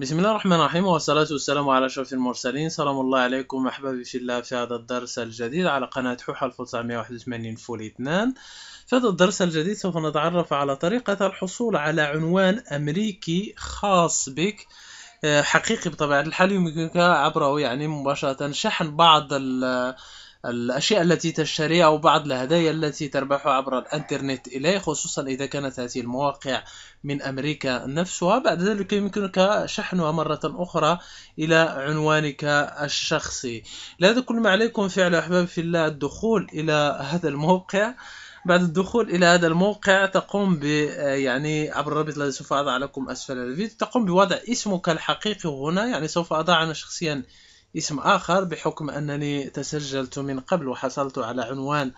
بسم الله الرحمن الرحيم والصلاة والسلام على أشرف المرسلين سلام الله عليكم أحبابي في الله في هذا الدرس الجديد على قناة حوحة 1981 فول 2 في هذا الدرس الجديد سوف نتعرف على طريقة الحصول على عنوان أمريكي خاص بك آه، حقيقي بطبيعة الحال يمكنك عبره يعني مباشرة شحن بعض الأشياء التي تشتريها أو بعض الهدايا التي تربحها عبر الإنترنت إليه خصوصا إذا كانت هذه المواقع من أمريكا نفسها بعد ذلك يمكنك شحنها مرة أخرى إلى عنوانك الشخصي لهذا كل ما عليكم فعله أحباب في الله الدخول إلى هذا الموقع بعد الدخول الى هذا الموقع تقوم ب يعني عبر الرابط الذي سوف اضع لكم اسفل الفيديو تقوم بوضع اسمك الحقيقي هنا يعني سوف اضع انا شخصيا اسم آخر بحكم أنني تسجلت من قبل وحصلت على عنوان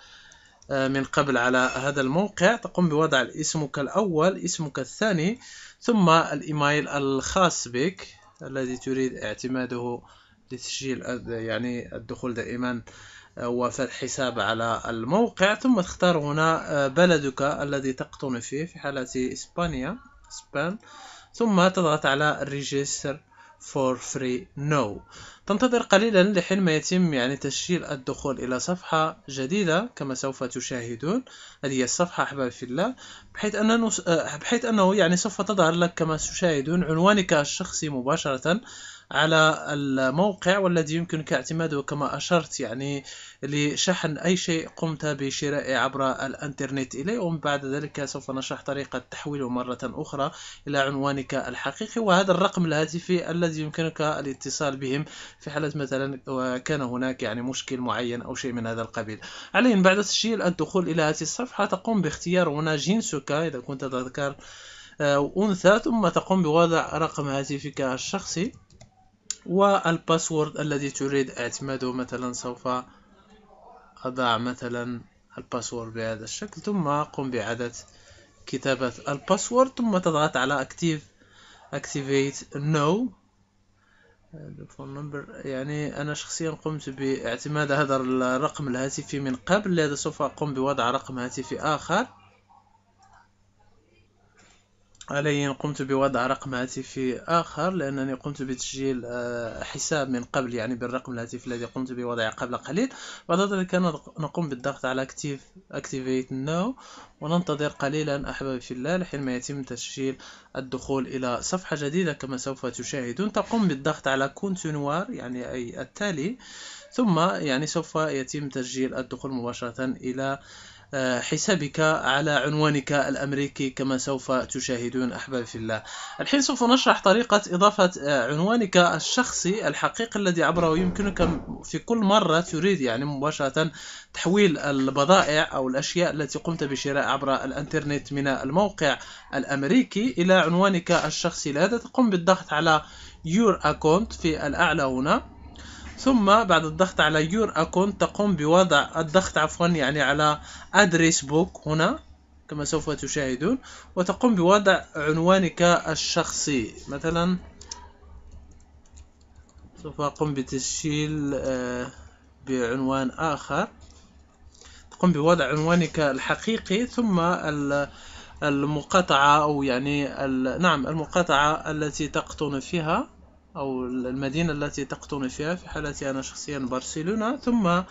آه، من قبل على هذا الموقع تقوم بوضع اسمك الأول اسمك الثاني ثم الإيميل الخاص بك الذي تريد اعتماده لتسجيل يعني الدخول دائما آه، وفتح حساب على الموقع ثم تختار هنا آه، بلدك الذي تقطن فيه في حالة إسبانيا اسبان ثم تضغط على ريجستر for free no تنتظر قليلا لحين ما يتم يعني تسجيل الدخول إلى صفحة جديدة كما سوف تشاهدون هذه هي الصفحة أحبابي في الله بحيث أنه آه، بحيث أنه يعني سوف تظهر لك كما تشاهدون عنوانك الشخصي مباشرة على الموقع والذي يمكنك اعتماده كما أشرت يعني لشحن أي شيء قمت بشرائه عبر الإنترنت إليه ومن بعد ذلك سوف نشرح طريقة تحويله مرة أخرى إلى عنوانك الحقيقي وهذا الرقم الهاتفي الذي يمكنك الاتصال بهم في حالة مثلا كان هناك يعني مشكل معين أو شيء من هذا القبيل عليهم بعد تسجيل الدخول إلى هذه الصفحة تقوم باختيار هنا جنسك إذا كنت تذكر آه، أنثى ثم تقوم بوضع رقم هاتفك الشخصي والباسورد الذي تريد اعتماده مثلا سوف أضع مثلا الباسورد بهذا الشكل ثم قم بعادة كتابة الباسورد ثم تضغط على اكتيف activate no يعني انا شخصيا قمت باعتماد هذا الرقم الهاتفي من قبل لهذا سوف اقوم بوضع رقم هاتفي اخر حاليا قمت بوضع رقم هاتفي آخر لأنني قمت بتسجيل آه، حساب من قبل يعني بالرقم الهاتفي الذي قمت بوضعه قبل قليل بعد ذلك نقوم بالضغط على اكتيفيت نو وننتظر قليلا أحبابي في الله ما يتم تسجيل الدخول إلى صفحة جديدة كما سوف تشاهدون تقوم بالضغط على كونتينوار يعني أي التالي ثم يعني سوف يتم تسجيل الدخول مباشرة إلى آه، حسابك على عنوانك الأمريكي كما سوف تشاهدون أحبابي في الله الحين سوف نشرح طريقة إضافة آه، عنوانك الشخصي الحقيقي الذي عبره يمكنك في كل مرة تريد يعني مباشرة تحويل البضائع أو الأشياء التي قمت بشراء عبر الأنترنت من الموقع الأمريكي إلى عنوانك الشخصي لهذا تقوم بالضغط على Your Account في الأعلى هنا ثم بعد الضغط على يور اكونت تقوم بوضع الضغط عفوا يعني على ادريس بوك هنا كما سوف تشاهدون وتقوم بوضع عنوانك الشخصي مثلا سوف أقوم بتسجيل آه، بعنوان آخر تقوم بوضع عنوانك الحقيقي ثم المقاطعة أو يعني نعم المقاطعة التي تقطن فيها أو المدينة التي تقطن فيها في حالتي أنا شخصيا برشلونة ثم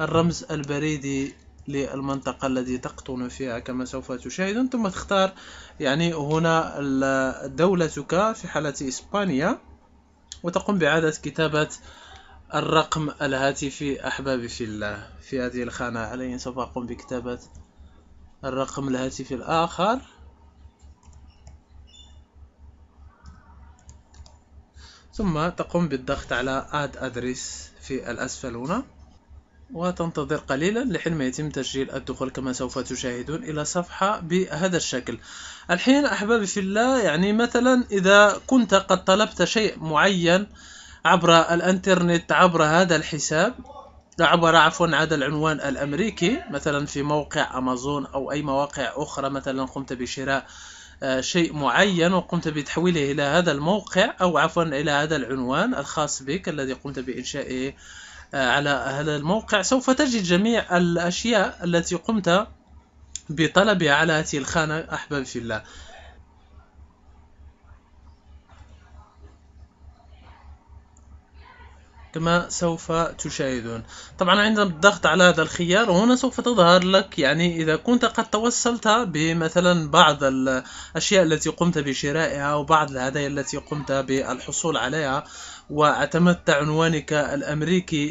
الرمز البريدي للمنطقة التي تقطن فيها كما سوف تشاهدون ثم تختار يعني هنا دولتك في حالة إسبانيا وتقوم بإعادة كتابة الرقم الهاتفي أحبابي في الله في هذه الخانة علي سوف أقوم بكتابة الرقم الهاتفي الآخر ثم تقوم بالضغط على Add Address في الأسفل هنا وتنتظر قليلا لحين ما يتم تسجيل الدخول كما سوف تشاهدون إلى صفحة بهذا الشكل الحين أحبابي في الله يعني مثلا إذا كنت قد طلبت شيء معين عبر الانترنت عبر هذا الحساب عبر عفوا هذا العنوان الأمريكي مثلا في موقع أمازون أو أي مواقع أخرى مثلا قمت بشراء آه، شيء معين وقمت بتحويله إلى هذا الموقع أو عفوا إلى هذا العنوان الخاص بك الذي قمت بإنشائه آه، على هذا الموقع سوف تجد جميع الأشياء التي قمت بطلبها على هذه الخانة أحباب في الله كما سوف تشاهدون طبعا عند الضغط على هذا الخيار وهنا سوف تظهر لك يعني إذا كنت قد توصلت بمثلا بعض الأشياء التي قمت بشرائها وبعض الهدايا التي قمت بالحصول عليها واعتمدت عنوانك الامريكي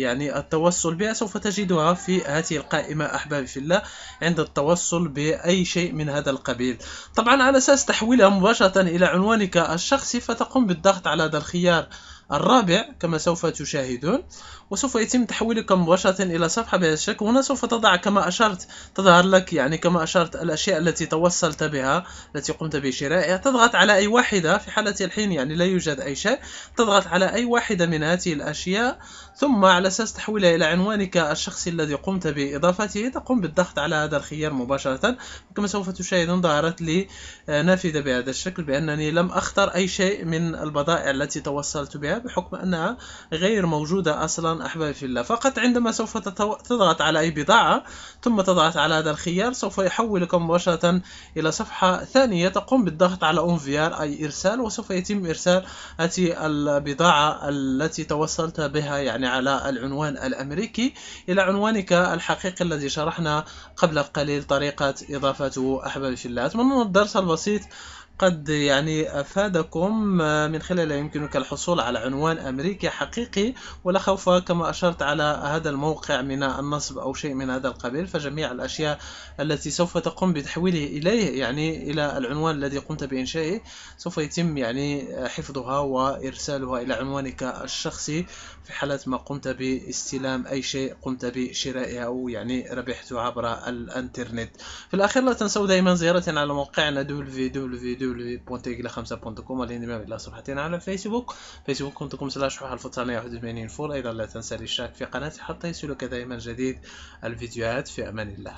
يعني التوصل بها سوف تجدها في هذه القائمه احبابي في الله عند التوصل باي شيء من هذا القبيل طبعا على اساس تحويلها مباشره الى عنوانك الشخصي فتقوم بالضغط على هذا الخيار الرابع كما سوف تشاهدون وسوف يتم تحويلك مباشرة إلى صفحة بهذا الشكل هنا سوف تضع كما أشرت تظهر لك يعني كما أشرت الأشياء التي توصلت بها التي قمت بشرائها تضغط على أي واحدة في حالة الحين يعني لا يوجد أي شيء تضغط على أي واحدة من هذه الأشياء ثم على أساس تحويلها إلى عنوانك الشخصي الذي قمت بإضافته تقوم بالضغط على هذا الخيار مباشرة كما سوف تشاهدون ظهرت لي آه، نافذة بهذا الشكل بأنني لم أختر أي شيء من البضائع التي توصلت بها عليها بحكم أنها غير موجودة أصلا أحبابي في الله فقط عندما سوف تضغط على أي بضاعة ثم تضغط على هذا الخيار سوف يحولك مباشرة إلى صفحة ثانية تقوم بالضغط على اون أي إرسال وسوف يتم إرسال هذه البضاعة التي توصلت بها يعني على العنوان الأمريكي إلى عنوانك الحقيقي الذي شرحنا قبل قليل طريقة إضافته أحبابي في الله أتمنى الدرس البسيط قد يعني أفادكم آه، من خلال يمكنك الحصول على عنوان أمريكي حقيقي ولا خوف كما أشرت على هذا الموقع من النصب أو شيء من هذا القبيل فجميع الأشياء التي سوف تقوم بتحويله إليه يعني إلى العنوان الذي قمت بإنشائه سوف يتم يعني آه، حفظها وإرسالها إلى عنوانك الشخصي في حالة ما قمت باستلام أي شيء قمت بشرائه أو يعني ربحته عبر الإنترنت في الأخير لا تنسوا دائما زيارتنا على موقعنا www www.teglila5.com والانضمام إلى صفحتنا على فيسبوك فيسبوك.com سلاش حال فوتسالية 81 فور أيضا لا تنسى الاشتراك في قناتي حتى يصلك دائما جديد الفيديوهات في أمان الله